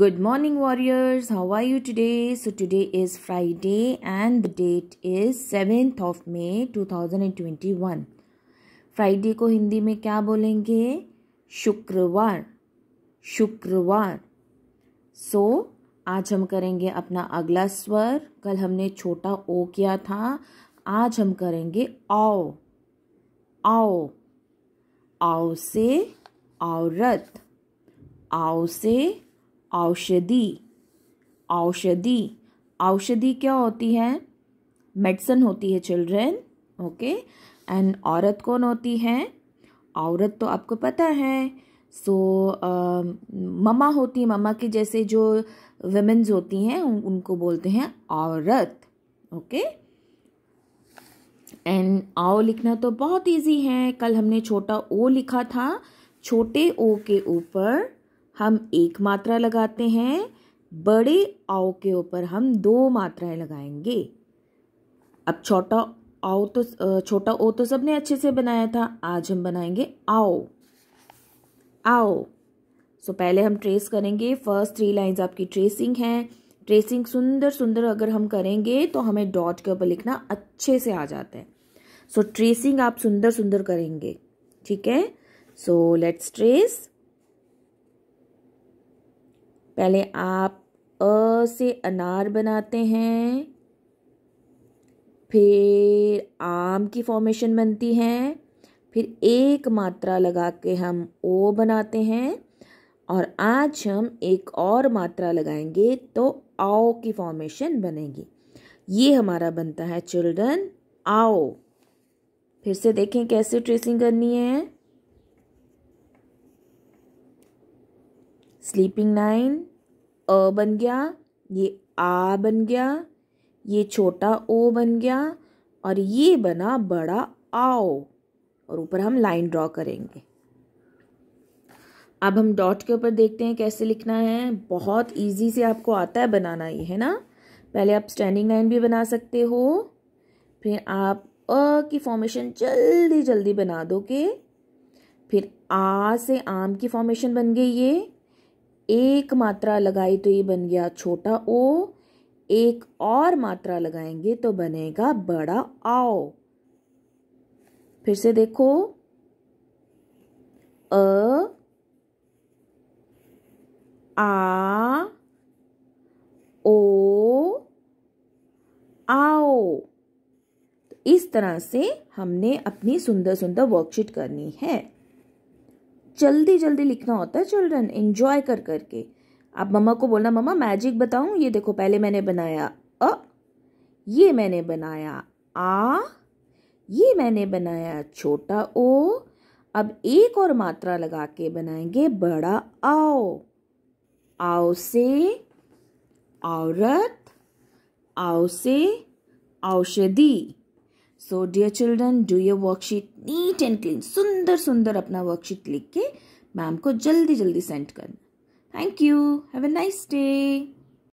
Good morning, warriors. How are you today? So, today is Friday and the date is 7th of May 2021. Friday को हिंदी में क्या बोलेंगे शुक्रवार शुक्रवार सो so, आज हम करेंगे अपना अगला स्वर कल हमने छोटा ओ किया था आज हम करेंगे आओ आओ आओ से औरत आओ से औषधि औषधि औषधि क्या होती है मेडिसन होती है चिल्ड्रेन ओके एंड औरत कौन होती है औरत तो आपको पता है सो so, ममा होती है ममा के जैसे जो वेमेंस होती हैं उन, उनको बोलते हैं औरत ओके एंड आओ लिखना तो बहुत इजी है कल हमने छोटा ओ लिखा था छोटे ओ के ऊपर हम एक मात्रा लगाते हैं बड़े आओ के ऊपर हम दो मात्राएं लगाएंगे अब छोटा आओ तो छोटा ओ तो सबने अच्छे से बनाया था आज हम बनाएंगे आओ आओ सो so, पहले हम ट्रेस करेंगे फर्स्ट थ्री लाइंस आपकी ट्रेसिंग है ट्रेसिंग सुंदर सुंदर अगर हम करेंगे तो हमें डॉट के ऊपर लिखना अच्छे से आ जाता है सो so, ट्रेसिंग आप सुंदर सुंदर करेंगे ठीक है सो लेट्स ट्रेस पहले आप अ से अनार बनाते हैं फिर आम की फॉर्मेशन बनती है फिर एक मात्रा लगा के हम ओ बनाते हैं और आज हम एक और मात्रा लगाएंगे तो आओ की फॉर्मेशन बनेगी ये हमारा बनता है चिल्ड्रन आओ फिर से देखें कैसे ट्रेसिंग करनी है स्लीपिंग नाइन अ बन गया ये आ बन गया ये छोटा ओ बन गया और ये बना बड़ा आओ और ऊपर हम लाइन ड्रॉ करेंगे अब हम डॉट के ऊपर देखते हैं कैसे लिखना है बहुत इजी से आपको आता है बनाना ये है ना पहले आप स्टैंडिंग लाइन भी बना सकते हो फिर आप अ की फॉर्मेशन जल्दी जल्दी बना दोगे फिर आ से आम की फॉर्मेशन बन गई ये एक मात्रा लगाई तो ये बन गया छोटा ओ एक और मात्रा लगाएंगे तो बनेगा बड़ा आओ फिर से देखो अ आ ओ आओ तो इस तरह से हमने अपनी सुंदर सुंदर वर्कशीट करनी है जल्दी जल्दी लिखना होता है चिल्ड्रन इन्जॉय कर करके आप मम्मा को बोलना मम्मा मैजिक बताऊँ ये देखो पहले मैंने बनाया अ ये मैंने बनाया आ ये मैंने बनाया छोटा ओ अब एक और मात्रा लगा के बनाएंगे बड़ा आओ आओ से औरत आओ से औषधि so dear children do your worksheet neat and clean सुंदर सुंदर अपना वर्कशीट लिख के मैम को जल्दी जल्दी सेंड करना thank you have a nice day